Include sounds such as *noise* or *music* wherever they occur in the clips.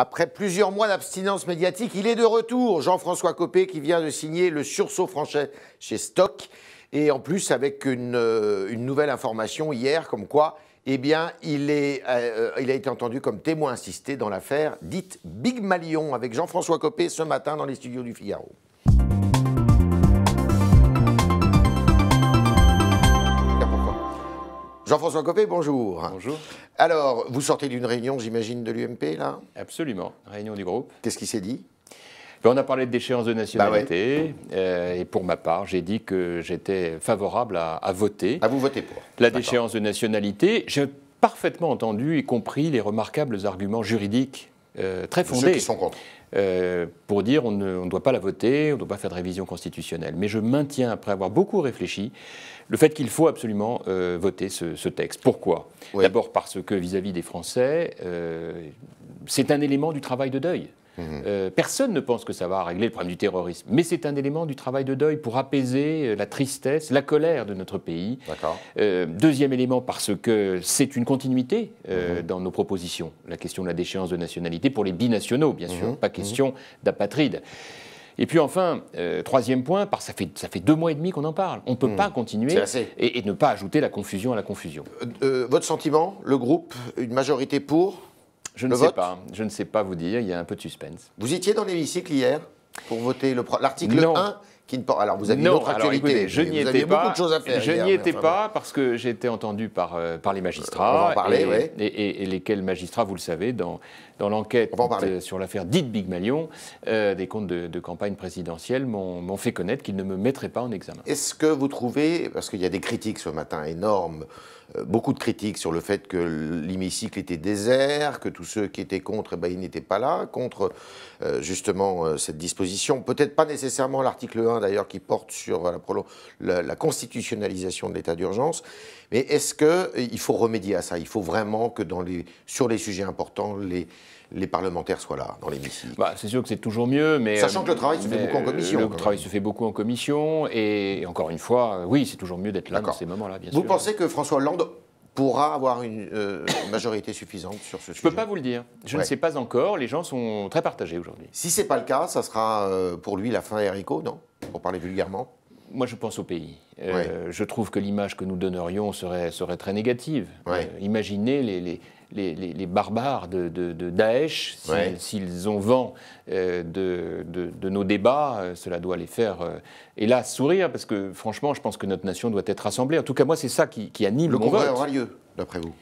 Après plusieurs mois d'abstinence médiatique, il est de retour. Jean-François Copé qui vient de signer le sursaut français chez Stock. Et en plus, avec une, euh, nouvelle information hier, comme quoi, eh bien, il, euh, il a été entendu comme témoin assisté dans l'affaire dite Big Malion avec Jean-François Copé ce matin dans les studios du Figaro. Jean-François Copé, bonjour. Bonjour. Alors, vous sortez d'une réunion, j'imagine, de l'UMP, là Absolument, réunion du groupe. Qu'est-ce qui s'est dit ben, on a parlé de déchéance de nationalité, bah euh, et pour ma part, j'ai dit que j'étais favorable à, voter. À ah, vous voter pour La déchéance de nationalité. J'ai parfaitement entendu, et compris les remarquables arguments juridiques euh, très fondés. Ceux qui sont contre. Euh, pour dire on ne doit pas la voter, on ne doit pas faire de révision constitutionnelle. Mais je maintiens, après avoir beaucoup réfléchi, le fait qu'il faut absolument euh, voter ce, texte. Pourquoi D'abord parce que vis-à-vis des Français, euh, c'est un élément du travail de deuil. Mmh. Euh, personne ne pense que ça va régler le problème du terrorisme, mais c'est un élément du travail de deuil pour apaiser la tristesse, la colère de notre pays. deuxième élément, parce que c'est une continuité mmh. dans nos propositions, la question de la déchéance de nationalité pour les binationaux, bien mmh. sûr, pas question d'apatrides. Et puis enfin, euh, troisième point, parce ça fait, ça fait deux mois et demi qu'on en parle. On ne peut hmm. pas continuer et, ne pas ajouter la confusion à la confusion. Euh, euh, votre sentiment, le groupe, une majorité pour Je ne sais pas. Je ne sais pas vous dire. Il y a un peu de suspense. Vous étiez dans l'hémicycle hier pour voter l'article 1 alors, vous avez une autre actualité. je n'y étais pas. Je n'y étais pas parce que j'ai été entendu par, euh, par les magistrats. en et, lesquels magistrats, vous le savez, dans, dans l'enquête euh, sur l'affaire dite Big Malion, euh, des comptes de, de campagne présidentielle m'ont fait connaître qu'ils ne me mettraient pas en examen. Est-ce que vous trouvez, parce qu'il y a des critiques ce matin énormes, euh, beaucoup de critiques sur le fait que l'hémicycle était désert, que tous ceux qui étaient contre, eh ben, ils n'étaient pas là, contre euh, justement euh, cette disposition. Peut-être pas nécessairement l'article 1 d'ailleurs qui porte sur la, la constitutionnalisation de l'état d'urgence. Mais est-ce qu'il faut remédier à ça Il faut vraiment que dans les, sur les sujets importants, les, parlementaires soient là, dans l'hémicycle bah, C'est sûr que c'est toujours mieux, mais... Sachant que le travail se fait beaucoup en commission. Le travail se fait beaucoup en commission, et encore une fois, oui, c'est toujours mieux d'être là dans ces moments-là, bien Vous sûr. Vous pensez que François Hollande pourra avoir une euh, majorité suffisante sur ce sujet Je ne peux pas vous le dire. Je ne sais pas encore. Les gens sont très partagés aujourd'hui. Si ce n'est pas le cas, ça sera euh, pour lui la fin à Erico, non Pour parler vulgairement moi, je pense au pays. Euh, je trouve que l'image que nous donnerions serait, serait très négative. Euh, imaginez les, les, les, barbares de, Daesh, s'ils ont vent euh, de, de, nos débats, cela doit les faire, hélas, sourire, parce que franchement, je pense que notre nation doit être rassemblée. En tout cas, moi, c'est ça qui, anime Le mon vote. Le congrès aura lieu, d'après vous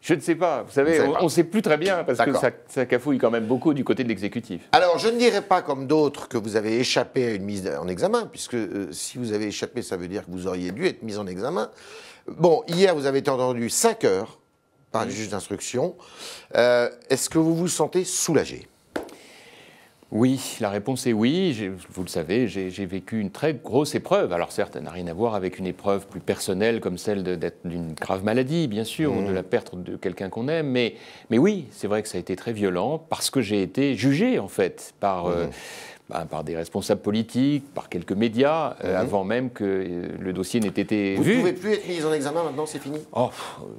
je ne sais pas. Vous savez, on ne sait plus très bien parce que ça, cafouille quand même beaucoup du côté de l'exécutif. Alors, je ne dirais pas comme d'autres que vous avez échappé à une mise en examen, puisque euh, si vous avez échappé, ça veut dire que vous auriez dû être mis en examen. Bon, hier, vous avez été entendu 5 heures par le juge d'instruction. Euh, est-ce que vous vous sentez soulagé oui, la réponse est oui. Vous le savez, j'ai vécu une très grosse épreuve. Alors certes, elle n'a rien à voir avec une épreuve plus personnelle comme celle d'une grave maladie, bien sûr, ou de mmh. la perte de quelqu'un qu'on aime. Mais, mais oui, c'est vrai que ça a été très violent parce que j'ai été jugé, en fait, par, mmh. euh, bah, par des responsables politiques, par quelques médias, euh, mhm. avant même que euh, le dossier n'ait été Vous vu. Vous ne pouvez plus être mis en examen maintenant, c'est fini oh,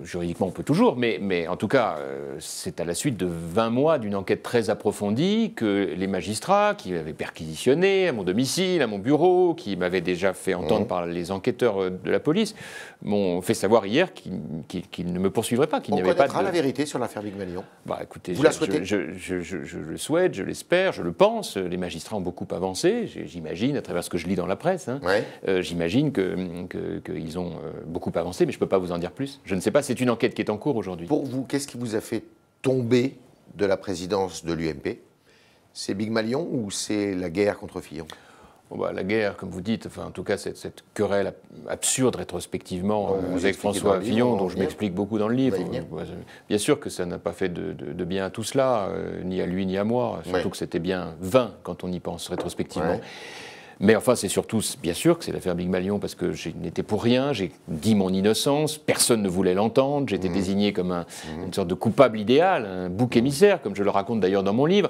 Juridiquement, on peut toujours, mais, mais en tout cas, euh, c'est à la suite de 20 mois d'une enquête très approfondie que les magistrats qui avaient perquisitionné à mon domicile, à mon bureau, qui m'avaient déjà fait mhm. entendre par les enquêteurs de la police, m'ont fait savoir hier qu'ils ne me poursuivraient pas, qu'il n'y avait pas de... la vérité sur l'affaire Big Malion. Bah, écoutez, Vous je, la souhaitez je, je le souhaite, je l'espère, je le pense. Les magistrats beaucoup avancé, j'imagine, à travers ce que je lis dans la presse. Hein, euh, j'imagine qu'ils que, ont euh, beaucoup avancé, mais je ne peux pas vous en dire plus. Je ne sais pas, c'est une enquête qui est en cours aujourd'hui. Pour vous, qu'est-ce qui vous a fait tomber de la présidence de l'UMP C'est Big Malion ou c'est la guerre contre Fillon bah, la guerre, comme vous dites, enfin, en tout cas cette, querelle absurde rétrospectivement avec François Fillon, dont je m'explique beaucoup dans le livre. Bah, bah, bien sûr que ça n'a pas fait de, bien à tout cela, euh, ni à lui ni à moi, surtout que c'était bien vain quand on y pense rétrospectivement. Mais enfin, c'est surtout, bien sûr, que c'est l'affaire Big Malion parce que je n'étais pour rien, j'ai dit mon innocence, personne ne voulait l'entendre, j'étais mmh. désigné comme mmh. une sorte de coupable idéal, un bouc mmh. émissaire, comme je le raconte d'ailleurs dans mon livre.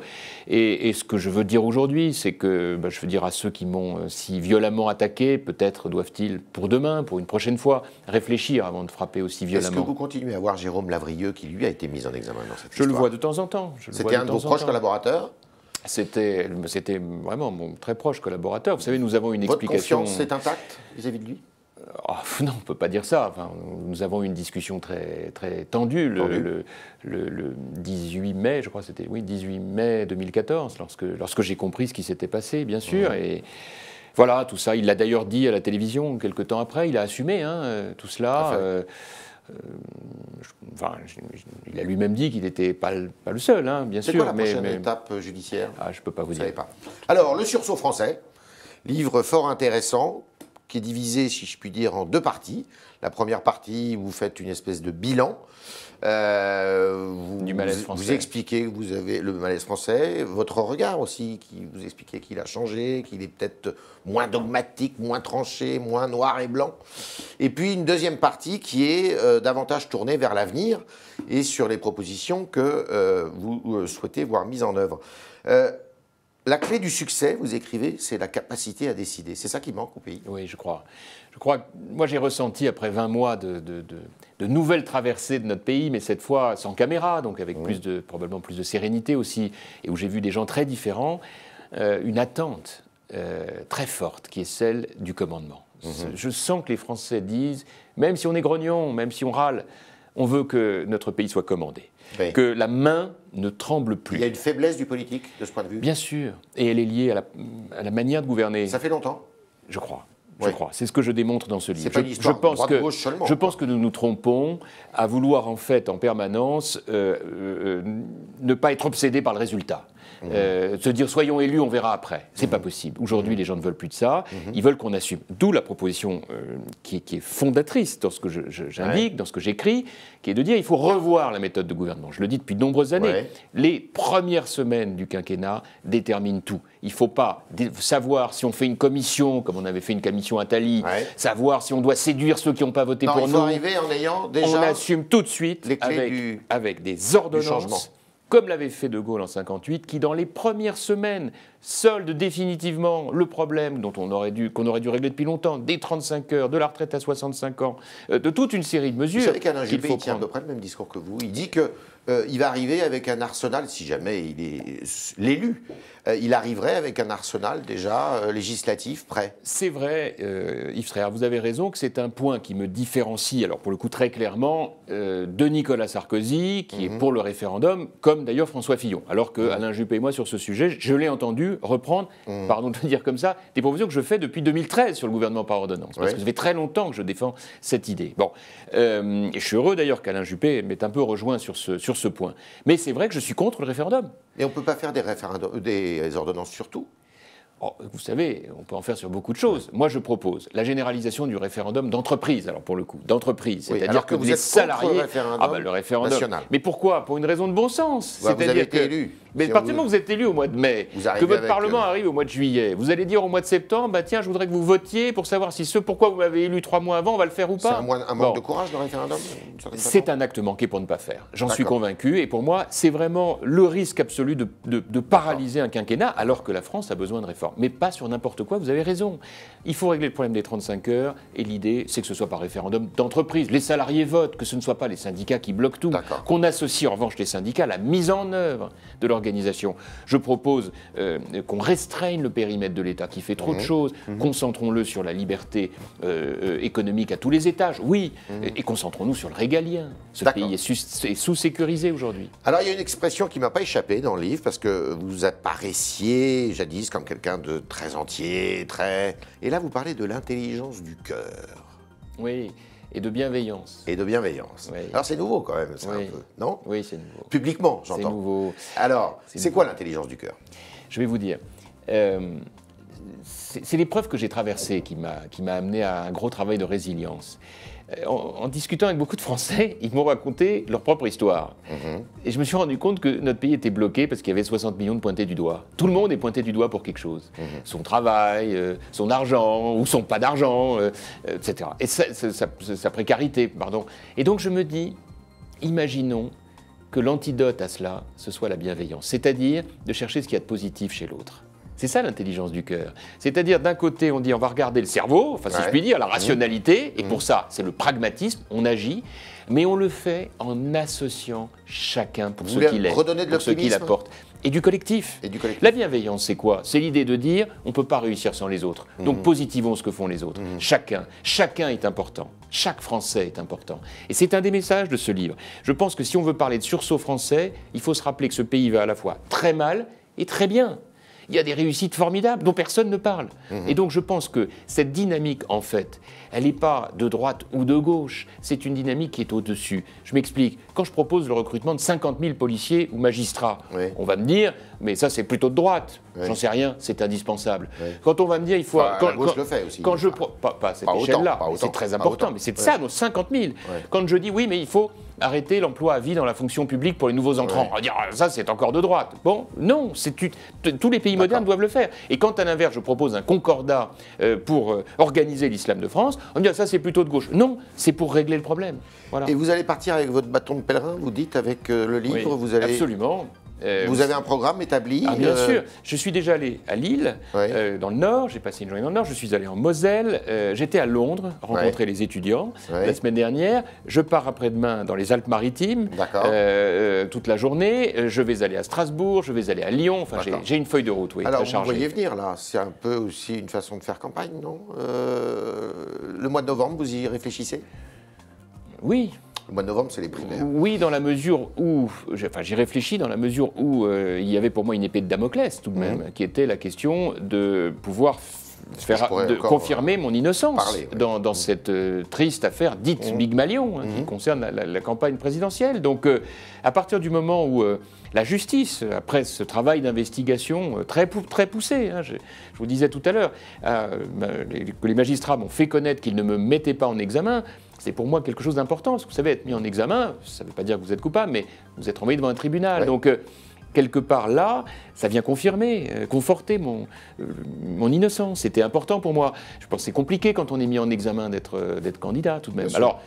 Et, ce que je veux dire aujourd'hui, c'est que bah, je veux dire à ceux qui m'ont euh, si violemment attaqué, peut-être doivent-ils, pour demain, pour une prochaine fois, réfléchir avant de frapper aussi violemment. Est-ce que vous continuez à voir Jérôme Lavrieux qui lui a été mis en examen dans cette je Je le vois de temps en temps. C'était un de vos proches collaborateurs c'était vraiment mon très proche collaborateur. Vous savez, nous avons une explication. Votre confiance est intacte vis-à-vis de lui ah, non, on ne peut pas dire ça. Enfin, nous avons eu une discussion très, très tendue le, 18 mai, je crois c'était oui, 18 mai 2014, lorsque, lorsque j'ai compris ce qui s'était passé, bien sûr. Et voilà, tout ça. Il l'a d'ailleurs dit à la télévision quelques temps après. Il a assumé hein, euh, tout cela. Euh, euh, il a lui-même dit qu'il n'était pas, le seul, hein, bien sûr. C'est quoi la mais, prochaine étape euh, judiciaire ah, Je ne peux pas vous, dire. Alors, Le sursaut français, livre fort intéressant qui est divisé, si je puis dire, en deux parties. La première partie, vous faites une espèce de bilan. Euh, vous, du malaise français. Vous expliquez que vous avez le malaise français, votre regard aussi, qui vous expliquez qu'il a changé, qu'il est peut-être moins dogmatique, moins tranché, moins noir et blanc. Et puis une deuxième partie qui est euh, davantage tournée vers l'avenir et sur les propositions que euh, vous souhaitez voir mises en œuvre. La clé du succès, vous écrivez, c'est la capacité à décider. C'est ça qui manque au pays. Oui, je crois. Je crois moi, j'ai ressenti après 20 mois de, nouvelles traversées de notre pays, mais cette fois sans caméra, donc avec plus de, probablement plus de sérénité aussi, et où j'ai vu des gens très différents, euh, une attente euh, très forte qui est celle du commandement. Mhm. Je sens que les Français disent, même si on est grognon, même si on râle, on veut que notre pays soit commandé, que la main ne tremble plus. Il y a une faiblesse du politique de ce point de vue Bien sûr, et elle est liée à la, manière de gouverner. Ça fait longtemps Je crois. Je crois. C'est ce que je démontre dans ce livre. Pas je, pense que, je pense que nous nous trompons à vouloir en fait en permanence euh, euh, euh, ne pas être obsédé par le résultat. Euh, se dire soyons élus, on verra après. C'est pas possible. Aujourd'hui, les gens ne veulent plus de ça. Mhm. Ils veulent qu'on assume. D'où la proposition euh, qui, est fondatrice dans ce que j'indique, dans ce que j'écris, qui est de dire il faut revoir la méthode de gouvernement. Je le dis depuis de nombreuses années. Les premières semaines du quinquennat déterminent tout. Il faut pas savoir si on fait une commission, comme on avait fait une commission à Thalie, savoir si on doit séduire ceux qui n'ont pas voté pour nous. Arriver en ayant déjà on assume tout de suite les avec, du, avec des ordonnances comme l'avait fait De Gaulle en 58, qui dans les premières semaines solde définitivement le problème dont on aurait dû, qu'on aurait dû régler depuis longtemps, des 35 heures, de la retraite à 65 ans, euh, de toute une série de mesures. Vous savez qu'Alain Juppé, tient à peu près le même discours que vous. Il dit que euh, il va arriver avec un arsenal, si jamais il est l'élu, euh, il arriverait avec un arsenal déjà législatif prêt. C'est vrai, Yves vous avez raison que c'est un point qui me différencie, alors pour le coup très clairement, de Nicolas Sarkozy, qui est mhm. pour le référendum, comme d'ailleurs François Fillon. Alors que mhm. Alain Juppé et moi, sur ce sujet, je l'ai entendu reprendre, mm. pardon de le dire comme ça, des propositions que je fais depuis 2013 sur le gouvernement par ordonnance. Parce que ça fait très longtemps que je défends cette idée. Bon, euh, je suis heureux d'ailleurs qu'Alain Juppé m'ait un peu rejoint sur ce, sur ce point. Mais c'est vrai que je suis contre le référendum. Et on ne peut pas faire des, référendums, euh, des ordonnances sur tout oh, vous savez, on peut en faire sur beaucoup de choses. Moi, je propose la généralisation du référendum d'entreprise, alors pour le coup, d'entreprise. C'est-à-dire que, vous êtes salarié. Le ah, bah, le référendum Mais pourquoi Pour une raison de bon sens. Bah, C'est-à-dire que. Élu. Mais à partir du moment où vous êtes élu au mois de mai, que votre euh, Parlement arrive au mois de juillet, vous allez dire au mois de septembre, bah tiens, je voudrais que vous votiez pour savoir si ce pourquoi vous m'avez élu trois mois avant, on va le faire ou pas. C'est un, manque de courage référendum C'est un acte manqué pour ne pas faire. J'en suis convaincu. Et pour moi, c'est vraiment le risque absolu de, paralyser un quinquennat alors que la France a besoin de réformes. Mais pas sur n'importe quoi, vous avez raison. Il faut régler le problème des 35 heures et l'idée, c'est que ce soit par référendum d'entreprise. Les salariés votent, que ce ne soit pas les syndicats qui bloquent tout. Qu'on associe en revanche les syndicats à la mise en œuvre de leur je propose euh, qu'on restreigne le périmètre de l'État qui fait trop de mmh. choses, mmh. concentrons-le sur la liberté euh, euh, économique à tous les étages, oui, mmh. et concentrons-nous sur le régalien. Ce pays est sous-sécurisé aujourd'hui. Alors il y a une expression qui m'a pas échappé dans le livre, parce que vous apparaissiez jadis comme quelqu'un de très entier, très... Et là, vous parlez de l'intelligence du cœur. Oui. Et de bienveillance. Et de bienveillance. Alors c'est nouveau quand même, ça, un peu, non Oui, c'est nouveau. Publiquement, j'entends. C'est nouveau. Alors, c'est quoi l'intelligence du cœur Je vais vous dire. Euh, c'est l'épreuve que j'ai traversée qui m'a amené à un gros travail de résilience. Euh, en, discutant avec beaucoup de Français, *laughs* ils m'ont raconté leur propre histoire. Mhm. Et je me suis rendu compte que notre pays était bloqué parce qu'il y avait 60 millions de pointés du doigt. Tout le monde est pointé du doigt pour quelque chose. Mhm. Son travail, euh, son argent, ou son pas d'argent, etc. Euh, et sa, précarité, pardon. Et donc je me dis, imaginons que l'antidote à cela, ce soit la bienveillance. C'est-à-dire de chercher ce qu'il y a de positif chez l'autre. C'est ça l'intelligence du cœur. C'est-à-dire, d'un côté, on dit on va regarder le cerveau, enfin, si je puis dire, la rationalité, mmh. et mmh. pour ça, c'est le pragmatisme, on agit, mais on le fait en associant chacun pour ce qu'il est, de pour ce qu'il apporte. Et du collectif. Et du La bienveillance, c'est quoi C'est l'idée de dire on ne peut pas réussir sans les autres. Donc positivement mmh. positivons ce que font les autres. Chacun. Chacun est important. Chaque Français est important. Et c'est un des messages de ce livre. Je pense que si on veut parler de sursaut français, il faut se rappeler que ce pays va à la fois très mal et très bien il y a des réussites formidables dont personne ne parle. Mhm. Et donc je pense que cette dynamique, en fait, elle n'est pas de droite ou de gauche, c'est une dynamique qui est au-dessus. Je m'explique, quand je propose le recrutement de 50 000 policiers ou magistrats, on va me dire, mais ça c'est plutôt de droite, j'en sais rien, c'est indispensable. Quand on va me dire, il faut... Bah, quand, la gauche le fait aussi. Quand je... Pas, pas, cette échelle-là, c'est très important, mais c'est de ça, nos 50 000. Quand je dis, oui, mais il faut arrêter l'emploi à vie dans la fonction publique pour les nouveaux entrants. On va dire, ah, ça c'est encore de droite. Bon, non, tous les pays modernes doivent le faire. Et quand à l'inverse, je propose un concordat euh, pour euh, organiser l'islam de France, on me dit, ah, ça c'est plutôt de gauche. Non, c'est pour régler le problème. Et vous allez partir avec votre bâton de pèlerin, vous dites, avec euh, le livre, vous allez... Absolument. Euh, vous avez un programme établi ah, Bien euh, sûr. Je suis déjà allé à Lille, euh, dans le Nord. J'ai passé une journée dans le Nord. Je suis allé en Moselle. J'étais à Londres, rencontrer les étudiants la semaine dernière. Je pars après-demain dans les Alpes-Maritimes toute la journée. Je vais aller à Strasbourg. Je vais aller à Lyon. Enfin, j'ai une feuille de route. Oui, Alors, vous voyez venir là. C'est un peu aussi une façon de faire campagne, non Le mois de novembre, vous y réfléchissez Oui mois novembre, c'est les primaires. Oui, dans la mesure où, enfin j'y réfléchis, dans la mesure où euh, il y avait pour moi une épée de Damoclès tout de mhm. même, qui était la question de pouvoir de confirmer euh, mon innocence dans, mm. cette euh, triste affaire dite mm. Big Malion hein, » mm-hmm. qui concerne la, campagne présidentielle. Donc, euh, à partir du moment où la justice, après ce travail d'investigation très, très poussé, hein, je, vous disais tout à l'heure, ben, que les magistrats m'ont fait connaître qu'ils ne me mettaient pas en examen, c'est pour moi quelque chose d'important. Vous savez, être mis en examen, ça ne veut pas dire que vous êtes coupable, mais vous êtes envoyé devant un tribunal. Donc, quelque part là, ça vient confirmer, euh, conforter mon, euh, mon innocence. C'était important pour moi. Je pense que c'est compliqué quand on est mis en examen d'être euh, candidat tout de même. Alors,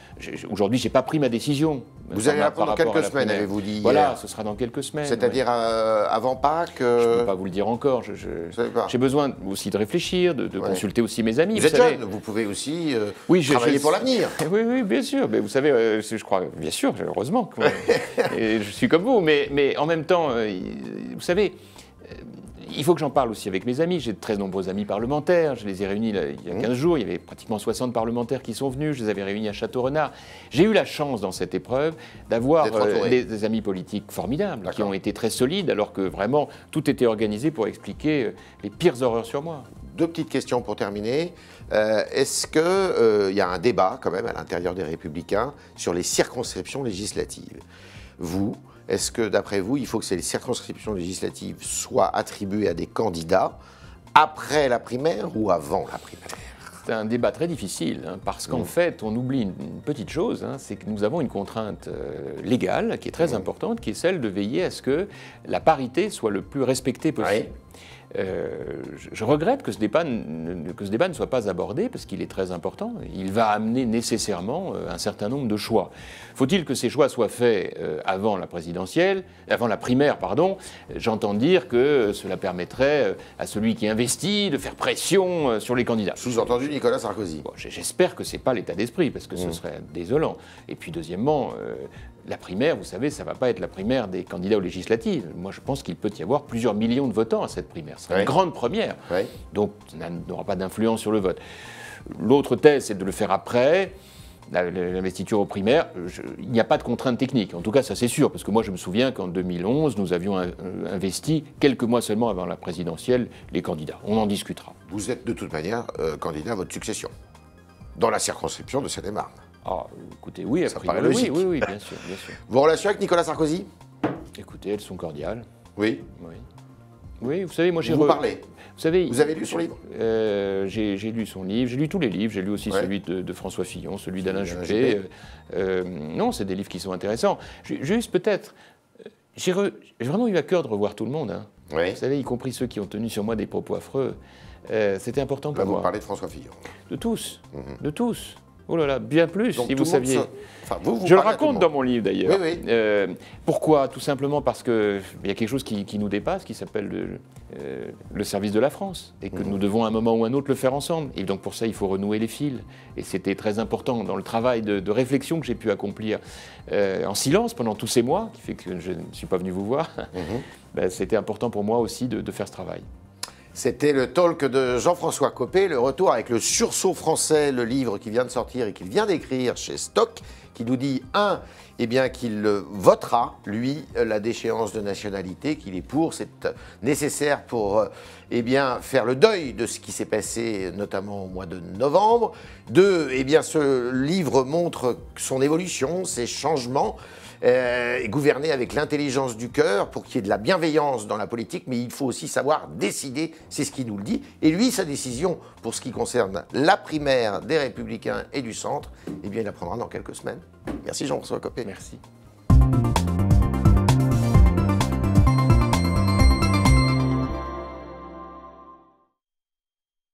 aujourd'hui, je n'ai pas pris ma décision. Vous allez apprendre dans quelques semaines, avez-vous dit Voilà, ce sera dans quelques semaines. C'est-à-dire avant Pâques Je ne peux pas vous le dire encore. J'ai besoin aussi de réfléchir, de, consulter aussi mes amis. Vous, êtes jeune, vous pouvez aussi oui, je, travailler pour l'avenir. *laughs* Oui, oui, bien sûr. Mais vous savez, je crois, bien sûr, heureusement. *laughs* Et je suis comme vous. Mais, mais en même temps, vous savez, euh, il faut que j'en parle aussi avec mes amis. J'ai de très nombreux amis parlementaires. Je les ai réunis il y a 15 mmh. jours. Il y avait pratiquement 60 parlementaires qui sont venus. Je les avais réunis à Château-Renard. J'ai eu la chance dans cette épreuve d'avoir euh, des, amis politiques formidables qui ont été très solides alors que vraiment tout était organisé pour expliquer euh, les pires horreurs sur moi. Deux petites questions pour terminer. Est-ce qu'il y a un débat quand même à l'intérieur des Républicains sur les circonscriptions législatives Vous, est-ce que, d'après vous, il faut que ces circonscriptions législatives soient attribuées à des candidats après la primaire ou avant la primaire c'est un débat très difficile, hein, parce qu'en mm. fait, on oublie une, petite chose, hein, c'est que nous avons une contrainte euh, légale qui est très mm. importante, qui est celle de veiller à ce que la parité soit le plus respectée possible. Euh, je, regrette que ce, débat ne, que ce débat ne soit pas abordé parce qu'il est très important. Il va amener nécessairement euh, un certain nombre de choix. Faut-il que ces choix soient faits euh, avant la présidentielle, avant la primaire, pardon J'entends dire que cela permettrait à celui qui investit de faire pression sur les candidats. Sous-entendu Nicolas Sarkozy. J'espère que ce n'est pas l'état d'esprit parce que ce mmh. serait désolant. Et puis deuxièmement, la primaire, vous savez, ça ne va pas être la primaire des candidats aux législatives. Moi, je pense qu'il peut y avoir plusieurs millions de votants à cette primaire. C'est une grande première. Donc, ça n'aura pas d'influence sur le vote. L'autre thèse, c'est de le faire après l'investiture aux primaires, il n'y a pas de contrainte technique. En tout cas, ça c'est sûr, parce que moi je me souviens qu'en 2011, nous avions euh, investi, quelques mois seulement avant la présidentielle, les candidats. On en discutera. Vous êtes de toute manière euh, candidat à votre succession, dans la circonscription de Seine-et-Marne. Ah, écoutez, oui, ça logique. Oui, oui, oui bien, sûr, bien sûr. Vos relations avec Nicolas Sarkozy Écoutez, elles sont cordiales. Oui. Oui. Oui, vous savez, moi j'ai. Vous parlez. Vous savez, vous avez lu son livre euh, J'ai lu son livre, j'ai lu tous les livres, j'ai lu aussi celui de, François Fillon, celui d'Alain Juppé. Euh, non, c'est des livres qui sont intéressants. Juste peut-être, euh, j'ai vraiment eu à cœur de revoir tout le monde. Hein. Vous savez, y compris ceux qui ont tenu sur moi des propos affreux. C'était important pour moi. Vous parlez de François Fillon. De tous, mhm. de tous. Oh là là, bien plus, si vous saviez. je le raconte dans mon livre d'ailleurs. Euh, pourquoi Tout simplement parce qu'il y a quelque chose qui, nous dépasse, qui s'appelle euh, le, service de la France, et que mhm. nous devons à un moment ou à un autre le faire ensemble. Et donc pour ça, il faut renouer les fils. Et c'était très important dans le travail de, réflexion que j'ai pu accomplir euh, en silence pendant tous ces mois, qui fait que je ne suis pas venu vous voir. Mhm. *laughs* Ben, c'était important pour moi aussi de faire ce travail. C'était le talk de Jean-François Copé, le retour avec le sursaut français, le livre qui vient de sortir et qu'il vient d'écrire chez Stock, qui nous dit un, eh bien qu'il votera, lui, la déchéance de nationalité, qu'il est pour, c'est euh, nécessaire pour euh, eh bien, faire le deuil de ce qui s'est passé, notamment au mois de novembre. Deux, eh bien, ce livre montre son évolution, ses changements. Euh, et gouverner avec l'intelligence du cœur pour qu'il y ait de la bienveillance dans la politique, mais il faut aussi savoir décider, c'est ce qu'il nous le dit. Et lui, sa décision pour ce qui concerne la primaire des Républicains et du Centre, eh bien, il la prendra dans quelques semaines. Merci Jean-François Copé. Merci.